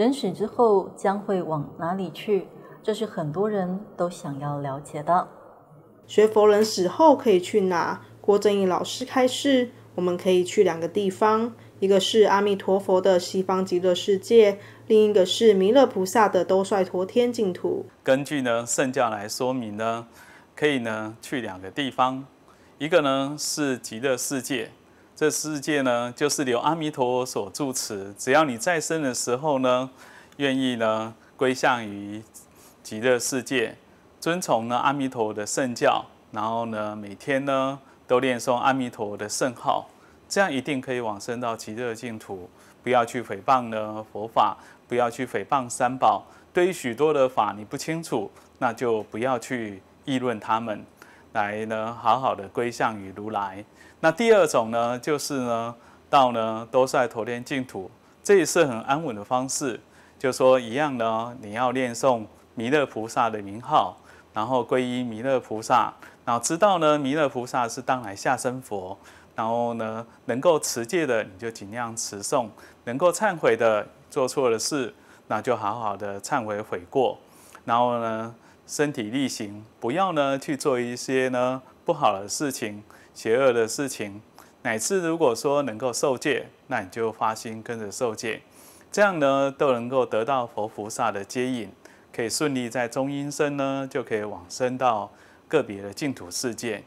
人死之后将会往哪里去？这是很多人都想要了解的。学佛人死后可以去哪？郭正义老师开示：我们可以去两个地方，一个是阿弥陀佛的西方极乐世界，另一个是弥勒菩萨的兜率陀天净土。根据呢圣教来说明呢，可以呢去两个地方，一个呢是极乐世界。这世界呢，就是由阿弥陀佛所住持。只要你在生的时候呢，愿意呢归向于极乐世界，遵从呢阿弥陀佛的圣教，然后呢每天呢都念诵阿弥陀佛的圣号，这样一定可以往生到极乐净土。不要去诽谤呢佛法，不要去诽谤三宝。对于许多的法你不清楚，那就不要去议论他们。来呢，好好的归向于如来。那第二种呢，就是呢，到呢多在头天净土，这也是很安稳的方式。就说一样呢，你要念诵弥勒菩萨的名号，然后皈依弥勒菩萨，然后知道呢，弥勒菩萨是当来下生佛，然后呢，能够持戒的，你就尽量持诵；能够忏悔的，做错了事，那就好好的忏悔悔过。然后呢？身体力行，不要呢去做一些呢不好的事情、邪恶的事情，乃至如果说能够受戒，那你就发心跟着受戒，这样呢都能够得到佛菩萨的接引，可以顺利在中阴身呢就可以往生到个别的净土世界。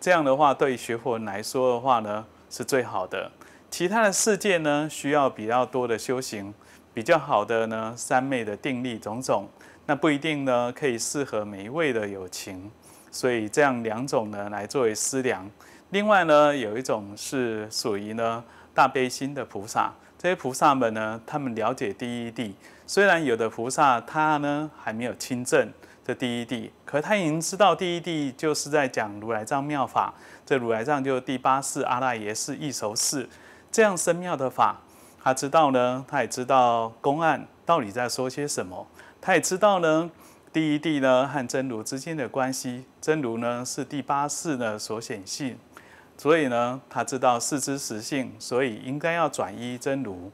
这样的话，对学佛人来说的话呢是最好的。其他的世界呢需要比较多的修行，比较好的呢三昧的定力种种。那不一定呢，可以适合每一位的友情，所以这样两种呢，来作为思量。另外呢，有一种是属于呢大悲心的菩萨，这些菩萨们呢，他们了解第一地。虽然有的菩萨他呢还没有亲证这第一地，可他已经知道第一地就是在讲如来藏妙法。这如来藏就第八世阿赖耶是一首识这样深妙的法，他知道呢，他也知道公案到底在说些什么。他也知道呢，第一地呢和真如之间的关系，真如呢是第八世的所显性，所以呢他知道四之实性，所以应该要转移真如。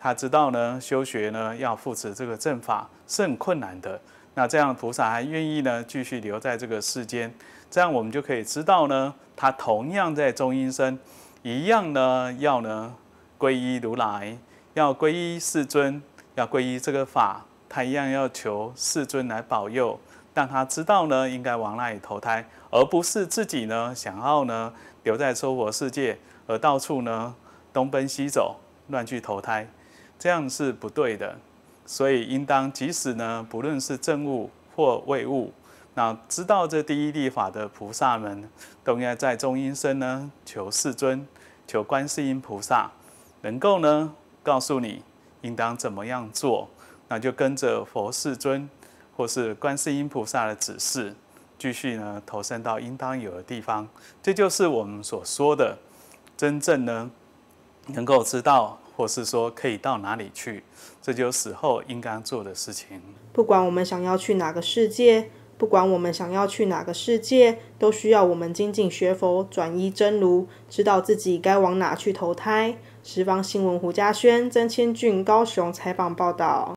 他知道呢修学呢要扶持这个正法是很困难的，那这样菩萨还愿意呢继续留在这个世间，这样我们就可以知道呢，他同样在中阴身一样呢要呢皈依如来，要皈依世尊，要皈依这个法。他一样要求世尊来保佑，让他知道呢，应该往哪里投胎，而不是自己呢想要呢留在娑婆世界，而到处呢东奔西走，乱去投胎，这样是不对的。所以，应当即使呢不论是正悟或未悟，那知道这第一立法的菩萨们，都应该在中阴身呢求世尊，求观世音菩萨，能够呢告诉你应当怎么样做。那就跟着佛世尊或是观世音菩萨的指示，继续呢投身到应当有的地方。这就是我们所说的真正呢，能够知道或是说可以到哪里去，这就是死后应该做的事情。不管我们想要去哪个世界，不管我们想要去哪个世界，都需要我们精进学佛，转移真如，知道自己该往哪去投胎。十方新闻，胡家轩、曾千俊，高雄采访报道。